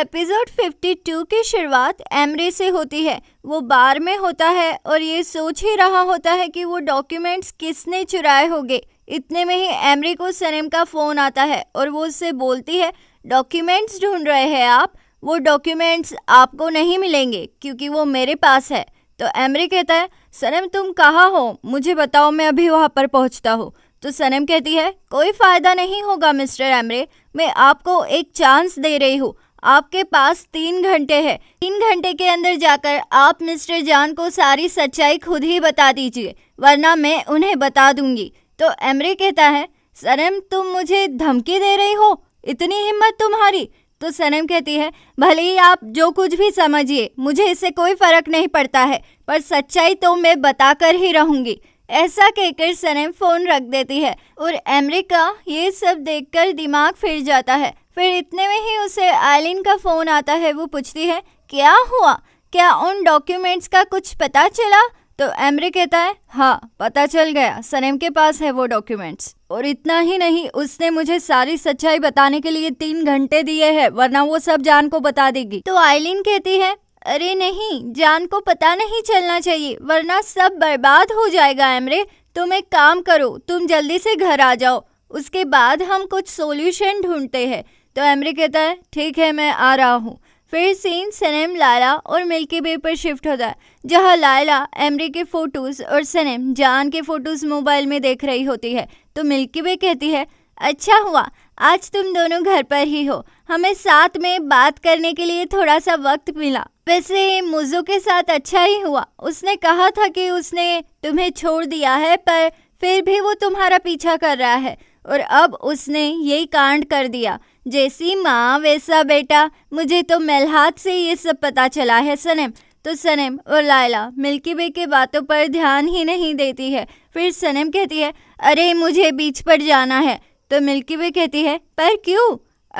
episode 52 की शुरुआत Emre से होती है वो बार में होता है और ये सोच ही रहा होता है कि वो डॉक्यूमेंट्स किसने चुराए होंगे इतने में ही एमरे को सनेम का फ़ोन आता है और वो उससे बोलती है डॉक्यूमेंट्स ढूंढ रहे हैं आप वो डॉक्यूमेंट्स आपको नहीं मिलेंगे क्योंकि वो मेरे पास है तो एमरे कहता है सनम तुम कहाँ हो मुझे बताओ मैं अभी वहाँ पर पहुँचता हूँ तो सनम कहती है कोई फ़ायदा नहीं होगा मिस्टर एमरे मैं आपको एक चांस दे रही हूँ आपके पास तीन घंटे हैं तीन घंटे के अंदर जाकर आप मिस्टर जान को सारी सच्चाई खुद ही बता दीजिए वरना मैं उन्हें बता दूंगी तो एमरे कहता है सरम तुम मुझे धमकी दे रही हो इतनी हिम्मत तुम्हारी तो सनम कहती है भले ही आप जो कुछ भी समझिए मुझे इससे कोई फर्क नहीं पड़ता है पर सच्चाई तो मैं बताकर ही रहूंगी ऐसा कहकर सनम फ़ोन रख देती है और अमेरिका ये सब देखकर दिमाग फिर जाता है फिर इतने में ही उसे आलिन का फ़ोन आता है वो पूछती है क्या हुआ क्या उन डॉक्यूमेंट्स का कुछ पता चला तो एमरे कहता है हाँ पता चल गया सनेम के पास है वो डॉक्यूमेंट्स और इतना ही नहीं उसने मुझे सारी सच्चाई बताने के लिए तीन घंटे दिए हैं वरना वो सब जान को बता देगी तो आइलिन कहती है अरे नहीं जान को पता नहीं चलना चाहिए वरना सब बर्बाद हो जाएगा एमरे तुम एक काम करो तुम जल्दी से घर आ जाओ उसके बाद हम कुछ सोल्यूशन ढूंढते हैं तो एमरी कहता है ठीक है मैं आ रहा हूँ फिर सीन सनेम लाला और मिल्की वे पर शिफ्ट होता है जहाँ लाला एमरी के फ़ोटोज़ और सनेम जान के फ़ोटोज़ मोबाइल में देख रही होती है तो मिल्की वे कहती है अच्छा हुआ आज तुम दोनों घर पर ही हो हमें साथ में बात करने के लिए थोड़ा सा वक्त मिला वैसे मुजो के साथ अच्छा ही हुआ उसने कहा था कि उसने तुम्हें छोड़ दिया है पर फिर भी वो तुम्हारा पीछा कर रहा है और अब उसने यही कांड कर दिया जैसी माँ वैसा बेटा मुझे तो मेलहात से ये सब पता चला है सनेम तो सनेम और लायला मिल्की वे के बातों पर ध्यान ही नहीं देती है फिर सनेम कहती है अरे मुझे बीच पर जाना है तो मिल्की वे कहती है पर क्यों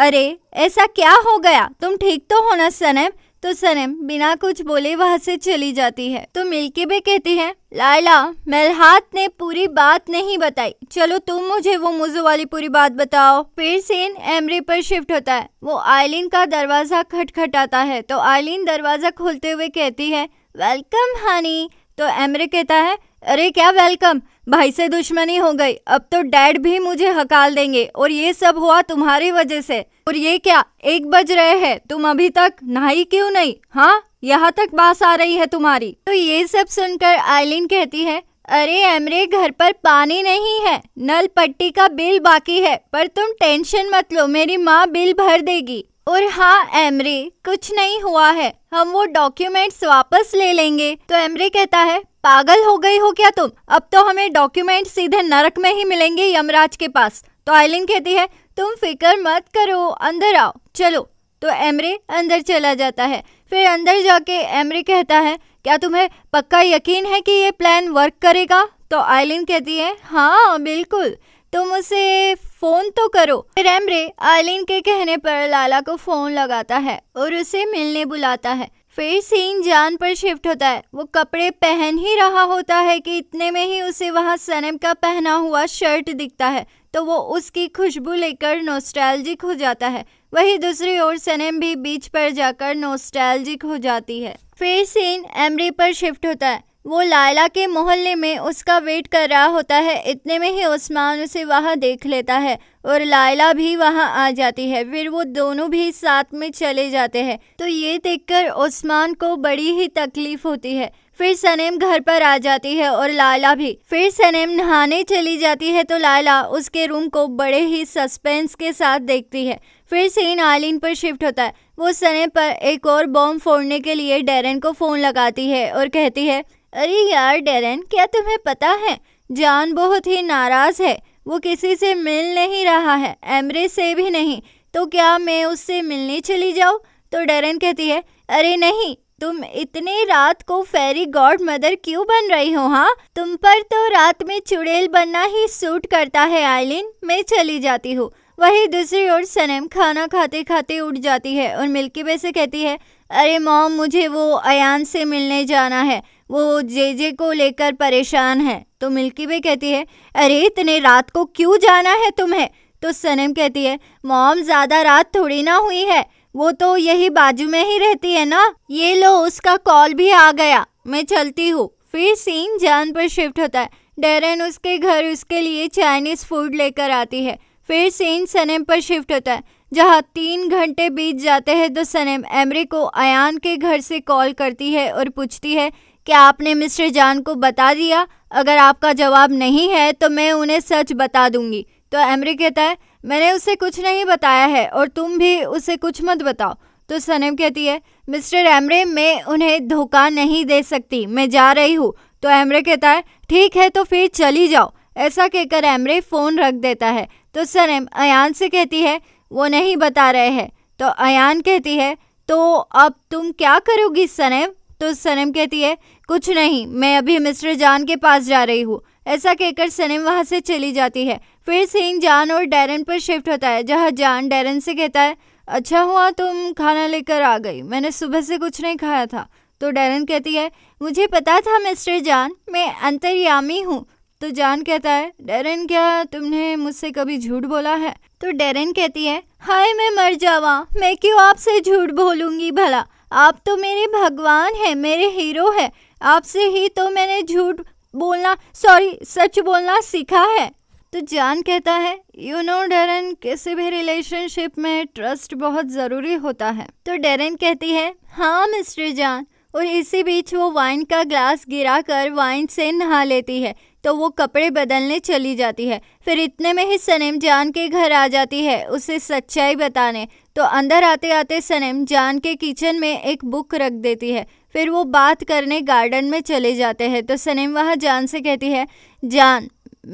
अरे ऐसा क्या हो गया तुम ठीक तो हो ना सनम तो सनम बिना कुछ बोले वहाँ से चली जाती है तो मिलके भी कहती है लाला मेलहात ने पूरी बात नहीं बताई चलो तुम मुझे वो मुजू वाली पूरी बात बताओ फिर सीन एमरे पर शिफ्ट होता है वो आयलिन का दरवाजा खटखटाता है तो आयलिन दरवाजा खोलते हुए कहती है वेलकम हनी तो एमरे कहता है अरे क्या वेलकम भाई से दुश्मनी हो गई अब तो डैड भी मुझे हकाल देंगे और ये सब हुआ तुम्हारी वजह से और ये क्या एक बज रहे हैं तुम अभी तक नहाई क्यों नहीं हाँ यहाँ तक बास आ रही है तुम्हारी तो ये सब सुनकर आइलिन कहती है अरे एमरे घर पर पानी नहीं है नल पट्टी का बिल बाकी है पर तुम टेंशन मत लो मेरी माँ बिल भर देगी और हाँ एमरे कुछ नहीं हुआ है हम वो डॉक्यूमेंट्स वापस ले लेंगे तो एमरे कहता है पागल हो गई हो क्या तुम अब तो हमें डॉक्यूमेंट सीधे नरक में ही मिलेंगे यमराज के पास तो आइलिन कहती है तुम फिक्र मत करो अंदर आओ चलो तो एमरे अंदर चला जाता है फिर अंदर जाके एमरे कहता है क्या तुम्हें पक्का यकीन है कि ये प्लान वर्क करेगा तो आइलिन कहती है हाँ बिल्कुल तुम उसे फोन तो करो रेमरे आलिन के कहने पर लाला को फोन लगाता है और उसे मिलने बुलाता है फिर सीन जान पर शिफ्ट होता है वो कपड़े पहन ही रहा होता है कि इतने में ही उसे वहाँ सनम का पहना हुआ शर्ट दिखता है तो वो उसकी खुशबू लेकर नोस्टैल्जिक हो जाता है वही दूसरी ओर सनम भी बीच पर जाकर नोस्टैल्जिक हो जाती है फिर सीन एमरे पर शिफ्ट होता है वो लाइला के मोहल्ले में उसका वेट कर रहा होता है इतने में ही उस्मान उसे वहाँ देख लेता है और लायला भी वहाँ आ जाती है फिर वो दोनों भी साथ में चले जाते हैं तो ये देखकर उस्मान को बड़ी ही तकलीफ होती है फिर सनेम घर पर आ जाती है और लाइला भी फिर सनेम नहाने चली जाती है तो लाइला उसके रूम को बड़े ही सस्पेंस के साथ देखती है फिर सीन आलिन पर शिफ्ट होता है वो सनेम पर एक और बॉम्ब फोड़ने के लिए डेरन को फ़ोन लगाती है और कहती है अरे यार डेरन क्या तुम्हें पता है जान बहुत ही नाराज़ है वो किसी से मिल नहीं रहा है एमरे से भी नहीं तो क्या मैं उससे मिलने चली जाऊँ तो डेरन कहती है अरे नहीं तुम इतने रात को फेरी गॉड मदर क्यों बन रही हो हाँ तुम पर तो रात में चुड़ैल बनना ही सूट करता है आइलिन मैं चली जाती हूँ वही दूसरी ओर सनम खाना खाते खाते उठ जाती है और मिल्की वे से कहती है अरे मॉम मुझे वो अयान से मिलने जाना है वो जे जे को लेकर परेशान है तो मिल्की वे कहती है अरे इतने रात को क्यों जाना है तुम्हें तो सनम कहती है मॉम ज़्यादा रात थोड़ी ना हुई है वो तो यही बाजू में ही रहती है ना ये लो उसका कॉल भी आ गया मैं चलती हूँ फिर सीन जान पर शिफ्ट होता है डेरन उसके घर उसके लिए चाइनीज़ फूड लेकर आती है फिर सीन सनेम पर शिफ्ट होता है जहाँ तीन घंटे बीत जाते हैं तो सनेम एमरे को अयान के घर से कॉल करती है और पूछती है कि आपने मिस्टर जान को बता दिया अगर आपका जवाब नहीं है तो मैं उन्हें सच बता दूंगी तो एमरी कहता है मैंने उसे कुछ नहीं बताया है और तुम भी उसे कुछ मत बताओ तो सनम कहती है मिस्टर एमरे मैं उन्हें धोखा नहीं दे सकती मैं जा रही हूँ तो एमरे कहता है ठीक है तो फिर चली जाओ ऐसा कहकर एमरे फ़ोन रख देता है तो सनम अयान से कहती है वो नहीं बता रहे हैं तो अयान कहती है तो अब तुम क्या करोगी सनम तो सनम कहती है कुछ नहीं मैं अभी मिस्टर जान के पास जा रही हूँ ऐसा कहकर सनम वहाँ से चली जाती है फिर सिंह जान और डैरन पर शिफ्ट होता है जहाँ जान डैरन से कहता है अच्छा हुआ तुम खाना लेकर आ गई मैंने सुबह से कुछ नहीं खाया था तो डैरन कहती है मुझे पता था मिस्टर जान मैं अंतर्यामी हूँ तो जान कहता है डेरन क्या तुमने मुझसे कभी झूठ बोला है तो डेरन कहती है हाय मैं मर जावा मैं क्यों आपसे झूठ बोलूँगी भला आप तो मेरे भगवान हैं मेरे हीरो हैं आपसे ही तो मैंने झूठ बोलना सॉरी सच बोलना सीखा है तो जान कहता है यू नो डेरन किसी भी रिलेशनशिप में ट्रस्ट बहुत ज़रूरी होता है तो डेरन कहती है हाँ मिस्टर जान और इसी बीच वो वाइन का ग्लास गिरा कर वाइन से नहा लेती है तो वो कपड़े बदलने चली जाती है फिर इतने में ही सनेम जान के घर आ जाती है उसे सच्चाई बताने तो अंदर आते आते सनेम जान के किचन में एक बुक रख देती है फिर वो बात करने गार्डन में चले जाते हैं तो सनेम वहाँ जान से कहती है जान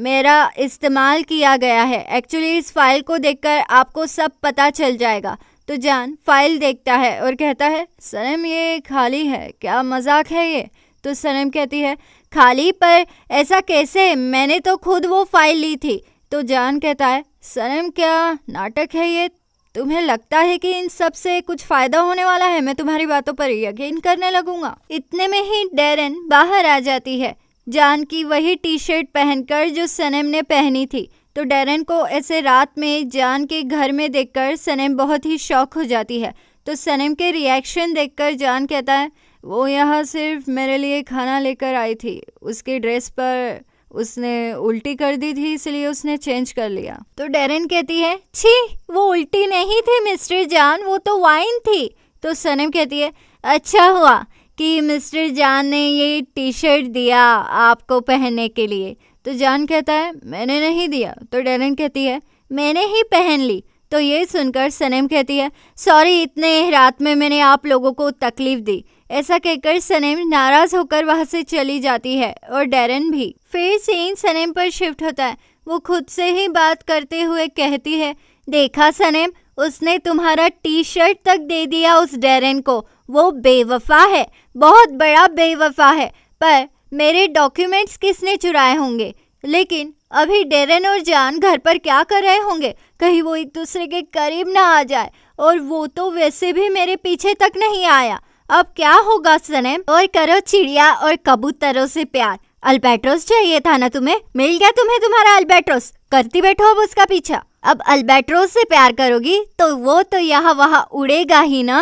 मेरा इस्तेमाल किया गया है एक्चुअली इस फाइल को देखकर आपको सब पता चल जाएगा तो जान फाइल देखता है और कहता है सनम ये खाली है क्या मजाक है ये तो सनम कहती है खाली पर ऐसा कैसे मैंने तो खुद वो फाइल ली थी तो जान कहता है सनम क्या नाटक है ये तुम्हें लगता है कि इन सब से कुछ फ़ायदा होने वाला है मैं तुम्हारी बातों पर यकीन करने लगूंगा इतने में ही डेरन बाहर आ जाती है जान की वही टी शर्ट पहनकर जो सनेम ने पहनी थी तो डेरन को ऐसे रात में जान के घर में देखकर सनेम बहुत ही शौक हो जाती है तो सनेम के रिएक्शन देखकर जान कहता है वो यहाँ सिर्फ मेरे लिए खाना लेकर आई थी उसके ड्रेस पर उसने उल्टी कर दी थी इसलिए उसने चेंज कर लिया तो डेरन कहती है छी वो उल्टी नहीं थी मिस्टर जान वो तो वाइन थी तो सनम कहती है अच्छा हुआ कि मिस्टर जान ने ये टी शर्ट दिया आपको पहनने के लिए तो जान कहता है मैंने नहीं दिया तो डेरन कहती है मैंने ही पहन ली तो ये सुनकर सनम कहती है सॉरी इतने रात में मैंने आप लोगों को तकलीफ दी ऐसा कहकर सनेम नाराज होकर वहाँ से चली जाती है और डेरन भी फिर सीन सनेम पर शिफ्ट होता है वो खुद से ही बात करते हुए कहती है देखा सनेम उसने तुम्हारा टी शर्ट तक दे दिया उस डेरन को वो बेवफा है बहुत बड़ा बेवफा है पर मेरे डॉक्यूमेंट्स किसने चुराए होंगे लेकिन अभी डेरन और जान घर पर क्या कर रहे होंगे कहीं वो एक दूसरे के करीब ना आ जाए और वो तो वैसे भी मेरे पीछे तक नहीं आया अब क्या होगा सनम और करो चिड़िया और कबूतरों से प्यार अल्बेट्रोस चाहिए था ना तुम्हें मिल गया तुम्हें तुम्हारा अल्बेट्रोस करती बैठो अब उसका पीछा अब अल्बेट्रोस से प्यार करोगी तो वो तो यहाँ वहाँ उड़ेगा ही ना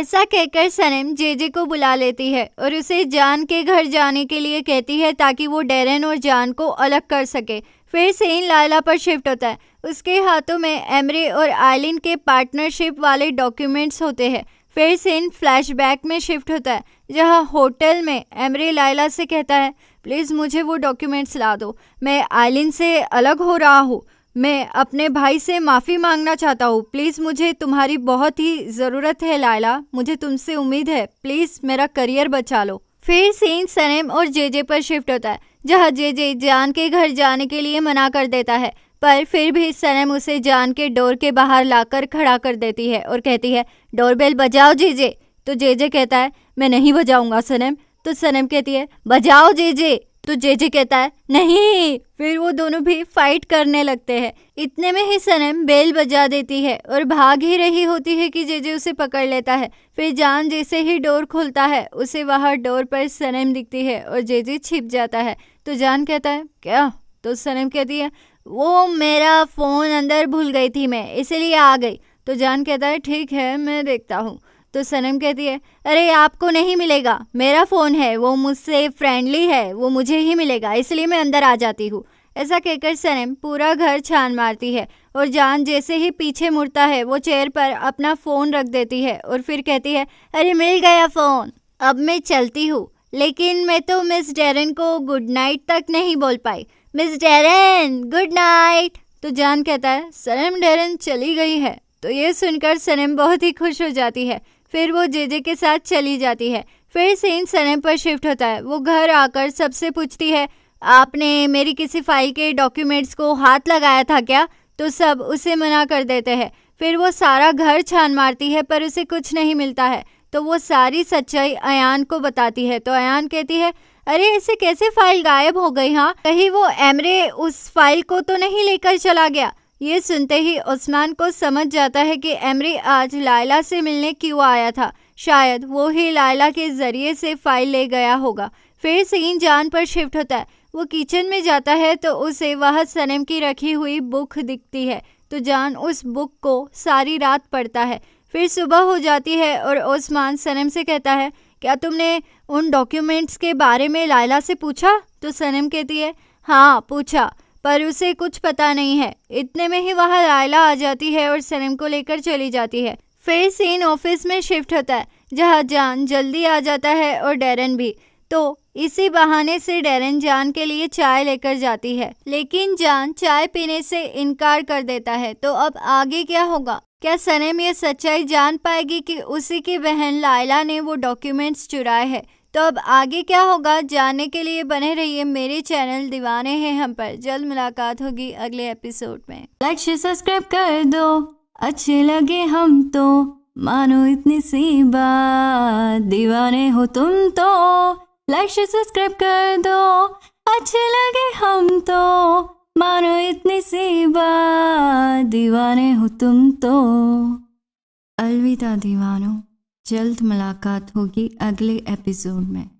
ऐसा कहकर सनम जे को बुला लेती है और उसे जान के घर जाने के लिए कहती है ताकि वो डेरन और जान को अलग कर सके फिर सेन लाला पर शिफ्ट होता है उसके हाथों में एमरे और आइलिन के पार्टनरशिप वाले डॉक्यूमेंट्स होते हैं फिर सीन फ्लैशबैक में शिफ्ट होता है जहाँ होटल में एमरी लाइला से कहता है प्लीज़ मुझे वो डॉक्यूमेंट्स ला दो मैं आइलिन से अलग हो रहा हूँ मैं अपने भाई से माफ़ी मांगना चाहता हूँ प्लीज़ मुझे तुम्हारी बहुत ही ज़रूरत है लाइला मुझे तुमसे उम्मीद है प्लीज़ मेरा करियर बचा लो फिर सीन सनेम और जेजे पर शिफ्ट होता है जहाँ जे जान के घर जाने के लिए मना कर देता है पर फिर भी सनम उसे जान के डोर के बाहर लाकर खड़ा कर देती है और कहती है डोरबेल बजाओ जीजे तो जेजे कहता है मैं नहीं बजाऊंगा सनम तो सनम कहती है बजाओ जेजे तो जेजे कहता है नहीं फिर वो दोनों भी फाइट करने लगते हैं इतने में ही सनम बेल बजा देती है और भाग ही रही होती है कि जेजे उसे पकड़ लेता है फिर जान जैसे ही डोर खुलता है उसे वहाँ डोर पर सनम दिखती है और जेजे छिप जाता है तो जान कहता है क्या तो सनम कहती है वो मेरा फ़ोन अंदर भूल गई थी मैं इसीलिए आ गई तो जान कहता है ठीक है मैं देखता हूँ तो सनम कहती है अरे आपको नहीं मिलेगा मेरा फ़ोन है वो मुझसे फ्रेंडली है वो मुझे ही मिलेगा इसलिए मैं अंदर आ जाती हूँ ऐसा कहकर सनम पूरा घर छान मारती है और जान जैसे ही पीछे मुड़ता है वो चेयर पर अपना फ़ोन रख देती है और फिर कहती है अरे मिल गया फ़ोन अब मैं चलती हूँ लेकिन मैं तो मिस डेरन को गुड नाइट तक नहीं बोल पाई मिस डेरन गुड नाइट तो जान कहता है सनम डेरन चली गई है तो ये सुनकर सनम बहुत ही खुश हो जाती है फिर वो जेजे के साथ चली जाती है फिर सेन सनम पर शिफ्ट होता है वो घर आकर सबसे पूछती है आपने मेरी किसी फाइल के डॉक्यूमेंट्स को हाथ लगाया था क्या तो सब उसे मना कर देते हैं फिर वो सारा घर छान मारती है पर उसे कुछ नहीं मिलता है तो वो सारी सच्चाई अयान को बताती है तो अयान कहती है अरे ऐसे कैसे फाइल गायब हो गई हाँ कहीं वो एमरे उस फाइल को तो नहीं लेकर चला गया ये सुनते ही उस्मान को समझ जाता है कि एमरे आज लायला से मिलने क्यों आया था शायद वो ही लायला के ज़रिए से फाइल ले गया होगा फिर सीन जान पर शिफ्ट होता है वो किचन में जाता है तो उसे वह सनम की रखी हुई बुक दिखती है तो जान उस बुक को सारी रात पढ़ता है फिर सुबह हो जाती है और उस्मान सनम से कहता है क्या तुमने उन डॉक्यूमेंट्स के बारे में लायला से पूछा तो सनम कहती है हाँ पूछा पर उसे कुछ पता नहीं है इतने में ही वहाँ लायला आ जाती है और सनम को लेकर चली जाती है फिर सीन ऑफिस में शिफ्ट होता है जहाँ जान जल्दी आ जाता है और डेरन भी तो इसी बहाने से डेरन जान के लिए चाय लेकर जाती है लेकिन जान चाय पीने से इनकार कर देता है तो अब आगे क्या होगा क्या सनेम यह सच्चाई जान पाएगी कि उसी की बहन लाइला ने वो डॉक्यूमेंट्स चुराए हैं तो अब आगे क्या होगा जानने के लिए बने रहिए मेरे चैनल दीवाने हैं हम पर जल्द मुलाकात होगी अगले एपिसोड में लाइक शेयर सब्सक्राइब कर दो अच्छे लगे हम तो मानो इतनी सी बात दीवाने हो तुम तो लाइक शेयर सब्सक्राइब कर दो अच्छे लगे हम तो मानो इतनी सी बात दीवाने हो तुम तो अलविदा दीवानों जल्द मुलाकात होगी अगले एपिसोड में